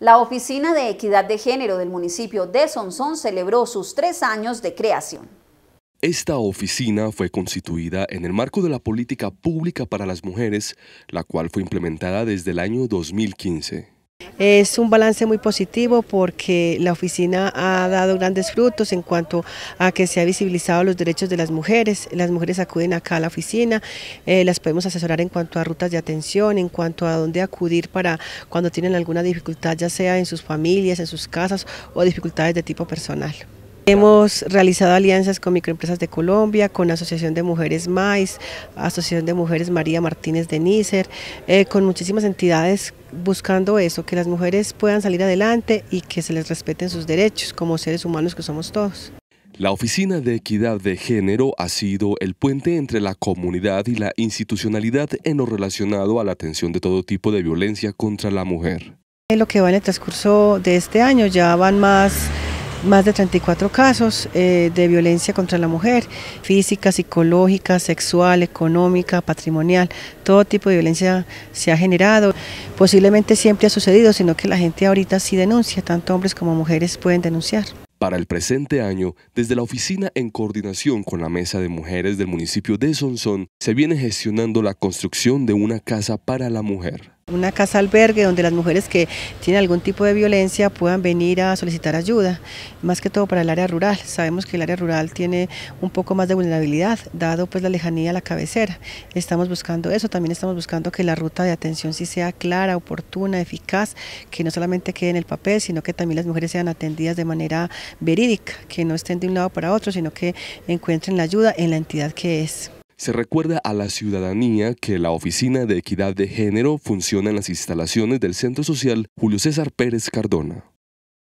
La Oficina de Equidad de Género del municipio de Sonsón celebró sus tres años de creación. Esta oficina fue constituida en el marco de la política pública para las mujeres, la cual fue implementada desde el año 2015. Es un balance muy positivo porque la oficina ha dado grandes frutos en cuanto a que se ha visibilizado los derechos de las mujeres. Las mujeres acuden acá a la oficina, eh, las podemos asesorar en cuanto a rutas de atención, en cuanto a dónde acudir para cuando tienen alguna dificultad, ya sea en sus familias, en sus casas o dificultades de tipo personal. Hemos realizado alianzas con microempresas de Colombia, con Asociación de Mujeres MAIS, Asociación de Mujeres María Martínez de Nícer, eh, con muchísimas entidades buscando eso, que las mujeres puedan salir adelante y que se les respeten sus derechos como seres humanos que somos todos. La Oficina de Equidad de Género ha sido el puente entre la comunidad y la institucionalidad en lo relacionado a la atención de todo tipo de violencia contra la mujer. En lo que va en el transcurso de este año ya van más más de 34 casos eh, de violencia contra la mujer, física, psicológica, sexual, económica, patrimonial, todo tipo de violencia se ha generado. Posiblemente siempre ha sucedido, sino que la gente ahorita sí denuncia, tanto hombres como mujeres pueden denunciar. Para el presente año, desde la oficina en coordinación con la Mesa de Mujeres del municipio de Sonsón, se viene gestionando la construcción de una casa para la mujer. Una casa albergue donde las mujeres que tienen algún tipo de violencia puedan venir a solicitar ayuda, más que todo para el área rural. Sabemos que el área rural tiene un poco más de vulnerabilidad, dado pues la lejanía a la cabecera. Estamos buscando eso, también estamos buscando que la ruta de atención sí sea clara, oportuna, eficaz, que no solamente quede en el papel, sino que también las mujeres sean atendidas de manera verídica, que no estén de un lado para otro, sino que encuentren la ayuda en la entidad que es. Se recuerda a la ciudadanía que la Oficina de Equidad de Género funciona en las instalaciones del Centro Social Julio César Pérez Cardona.